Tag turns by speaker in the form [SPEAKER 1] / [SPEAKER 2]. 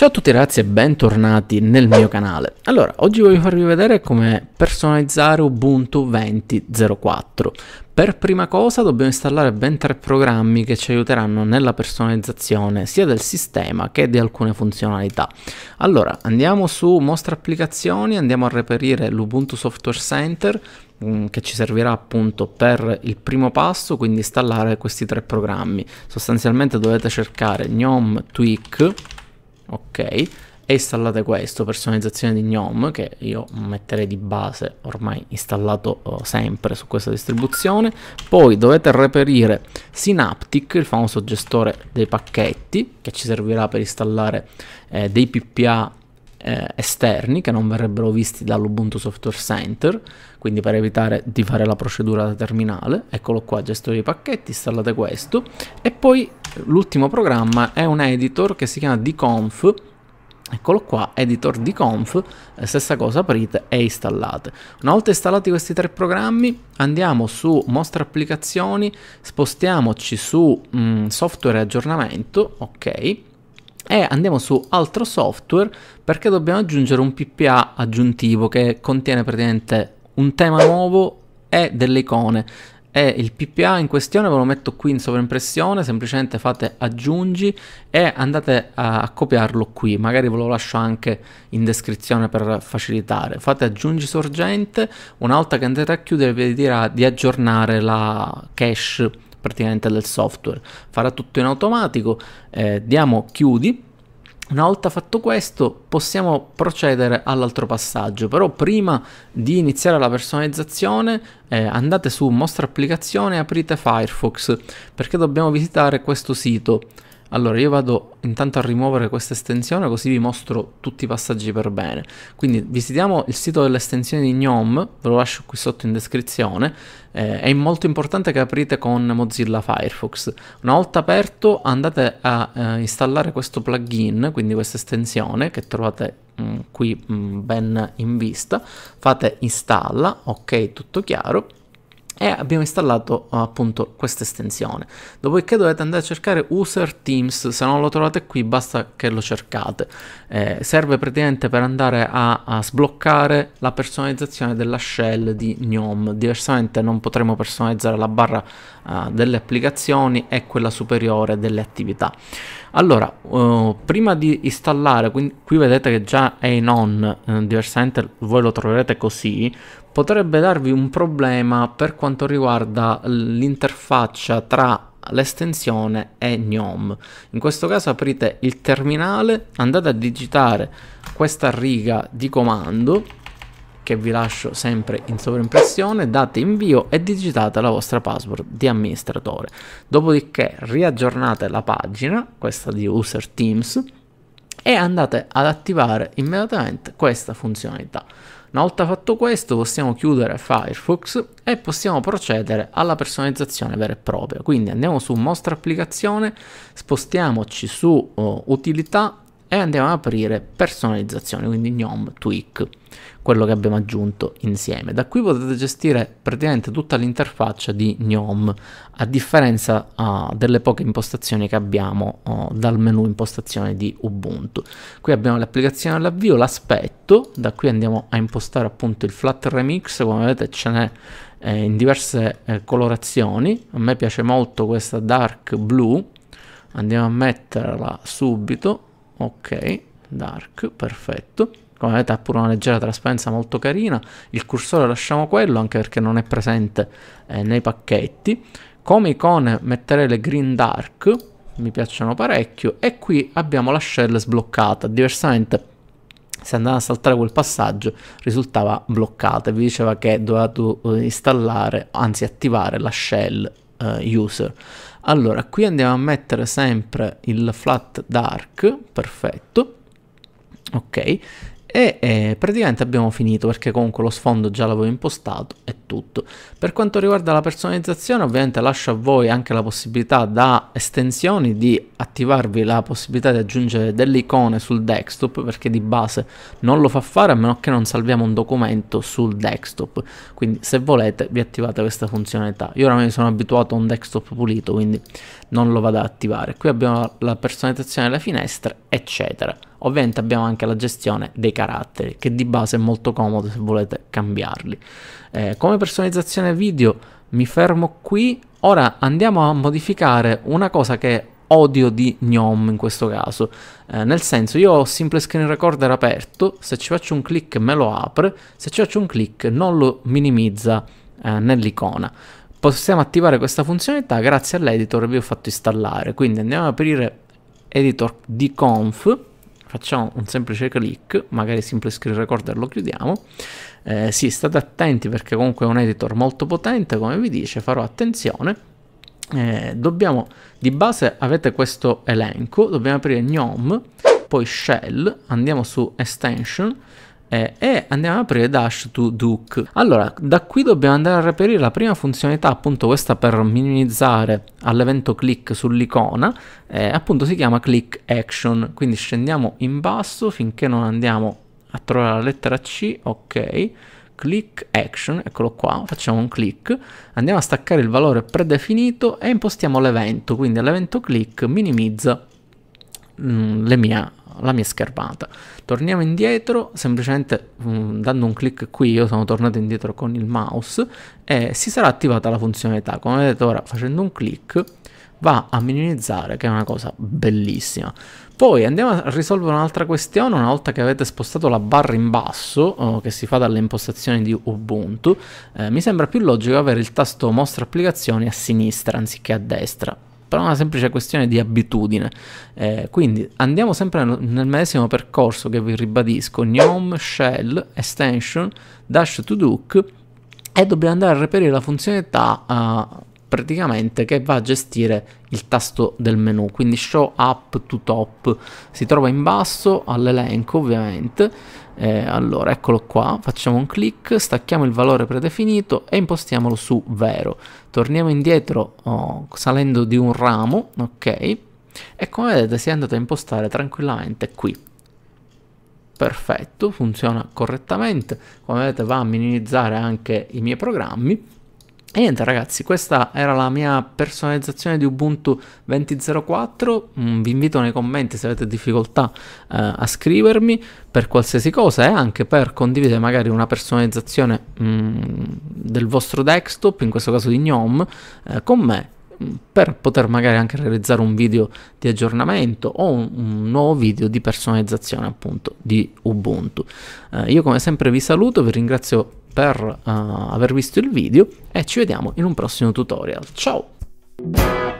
[SPEAKER 1] Ciao a tutti ragazzi e bentornati nel mio canale. Allora, oggi voglio farvi vedere come personalizzare Ubuntu 20.04. Per prima cosa dobbiamo installare ben tre programmi che ci aiuteranno nella personalizzazione sia del sistema che di alcune funzionalità. Allora, andiamo su mostra applicazioni, andiamo a reperire l'Ubuntu Software Center, mm, che ci servirà appunto per il primo passo, quindi installare questi tre programmi. Sostanzialmente dovete cercare GNOME Tweak ok e installate questo personalizzazione di gnome che io metterei di base ormai installato uh, sempre su questa distribuzione poi dovete reperire synaptic il famoso gestore dei pacchetti che ci servirà per installare eh, dei ppa eh, esterni che non verrebbero visti dall'Ubuntu Software Center, quindi per evitare di fare la procedura da terminale, eccolo qua, gestore dei pacchetti, installate questo, e poi l'ultimo programma è un editor che si chiama dconf, Eccolo qua, editor dconf, eh, stessa cosa, aprite e installate. Una volta installati questi tre programmi, andiamo su mostra applicazioni, spostiamoci su mh, mm, software e aggiornamento, ok, e andiamo su altro software perché dobbiamo aggiungere un PPA aggiuntivo che contiene praticamente un tema nuovo e delle icone e il PPA in questione ve lo metto qui in sovraimpressione, semplicemente fate aggiungi e andate a, a, copiarlo qui, magari ve lo lascio anche in descrizione per facilitare. Fate aggiungi sorgente, una volta che andate a chiudere vi dirà di aggiornare la cache praticamente del software. Farà tutto in automatico, eh, diamo chiudi. Una volta fatto questo possiamo procedere all'altro passaggio, però prima di iniziare la personalizzazione eh, andate su mostra applicazione e aprite Firefox perché dobbiamo visitare questo sito. Allora io vado intanto a rimuovere questa estensione così vi mostro tutti i passaggi per bene. Quindi visitiamo il sito dell'estensione di GNOME, ve lo lascio qui sotto in descrizione, eh, è molto importante che aprite con Mozilla Firefox. Una volta aperto andate a eh, installare questo plugin, quindi questa estensione che trovate mh, mm, qui mh, mm, ben in vista, fate installa, ok tutto chiaro e abbiamo installato appunto questa estensione dopodiché dovete andare a cercare user teams se non lo trovate qui basta che lo cercate eh, serve praticamente per andare a, a, sbloccare la personalizzazione della shell di gnome diversamente non potremo personalizzare la barra uh, delle applicazioni e quella superiore delle attività allora uh, prima di installare quindi, qui vedete che già è in on uh, diversamente voi lo troverete così potrebbe darvi un problema per quanto riguarda l'interfaccia tra l'estensione e GNOME. In questo caso aprite il terminale, andate a digitare questa riga di comando che vi lascio sempre in sovraimpressione, date invio e digitate la vostra password di amministratore. Dopodiché riaggiornate la pagina, questa di User Teams, e andate ad attivare immediatamente questa funzionalità. Una volta fatto questo possiamo chiudere Firefox e possiamo procedere alla personalizzazione vera e propria. Quindi andiamo su mostra applicazione, spostiamoci su oh, utilità e andiamo ad aprire personalizzazione, quindi gnome tweak, quello che abbiamo aggiunto insieme. Da qui potete gestire praticamente tutta l'interfaccia di gnome, a differenza uh, delle poche impostazioni che abbiamo uh, dal menu impostazione di Ubuntu. Qui abbiamo l'applicazione all'avvio, l'aspetto, da qui andiamo a impostare appunto il flat remix, come vedete ce n'è eh, in diverse eh, colorazioni, a me piace molto questa dark blue, andiamo a metterla subito ok dark perfetto come vedete ha pure una leggera trasparenza molto carina il cursore lasciamo quello anche perché non è presente eh, nei pacchetti come icone metterei le green dark mi piacciono parecchio e qui abbiamo la shell sbloccata diversamente se andava a saltare quel passaggio risultava bloccata e vi diceva che dovevate eh, installare anzi attivare la shell eh, user. Allora, qui andiamo a mettere sempre il flat dark, perfetto. Ok, e eh, praticamente abbiamo finito perché comunque lo sfondo già l'avevo impostato e tutto. Per quanto riguarda la personalizzazione ovviamente lascio a voi anche la possibilità da estensioni di attivarvi la possibilità di aggiungere delle icone sul desktop perché di base non lo fa fare a meno che non salviamo un documento sul desktop. Quindi se volete vi attivate questa funzionalità. Io oramai sono abituato a un desktop pulito quindi non lo vado ad attivare. Qui abbiamo la personalizzazione delle finestre eccetera. Ovviamente abbiamo anche la gestione dei caratteri, che di base è molto comodo se volete cambiarli. Eh, come personalizzazione video mi fermo qui. Ora andiamo a modificare una cosa che odio di GNOME in questo caso. Eh, nel senso, io ho Simple Screen Recorder aperto, se ci faccio un clic me lo apre, se ci faccio un clic non lo minimizza eh, nell'icona. Possiamo attivare questa funzionalità grazie all'editor che vi ho fatto installare. Quindi andiamo ad aprire editor di conf facciamo un semplice click, magari simple screen recorder lo chiudiamo. Eh, sì, state attenti perché comunque è un editor molto potente, come vi dice, farò attenzione. Eh, dobbiamo, di base avete questo elenco, dobbiamo aprire GNOME, poi Shell, andiamo su Extension, è e andiamo a aprire dash to duck allora da qui dobbiamo andare a reperire la prima funzionalità appunto questa per minimizzare all'evento click sull'icona eh, appunto si chiama click action quindi scendiamo in basso finché non andiamo a trovare la lettera c ok click action, eccolo qua, facciamo un click, andiamo a staccare il valore predefinito e impostiamo l'evento, quindi all'evento click minimizza mh, mm, mia, la mia schermata. Torniamo indietro, semplicemente mh, mm, dando un clic qui io sono tornato indietro con il mouse e si sarà attivata la funzionalità. Come vedete ora facendo un clic va a minimizzare che è una cosa bellissima. Poi andiamo a risolvere un'altra questione, una volta che avete spostato la barra in basso, oh, che si fa dalle impostazioni di Ubuntu, eh, mi sembra più logico avere il tasto mostra applicazioni a sinistra anziché a destra per una semplice questione di abitudine. Eh, quindi andiamo sempre nel medesimo percorso che vi ribadisco, gnome, shell, extension, dash to duke e dobbiamo andare a reperire la funzionalità uh, praticamente che va a gestire il tasto del menu quindi show up to top si trova in basso all'elenco ovviamente eh, allora, eccolo qua, facciamo un clic, stacchiamo il valore predefinito e impostiamolo su vero. Torniamo indietro oh, salendo di un ramo, ok? E come vedete si è andato a impostare tranquillamente qui. Perfetto, funziona correttamente. Come vedete va a minimizzare anche i miei programmi e niente ragazzi, questa era la mia personalizzazione di Ubuntu 20.04, mm, vi invito nei commenti se avete difficoltà eh, a scrivermi per qualsiasi cosa e anche per condividere magari una personalizzazione mm, del vostro desktop, in questo caso di GNOME, eh, con me mm, per poter magari anche realizzare un video di aggiornamento o un, un nuovo video di personalizzazione appunto di Ubuntu. Eh, io come sempre vi saluto, vi ringrazio per uh, aver visto il video e ci vediamo in un prossimo tutorial. Ciao!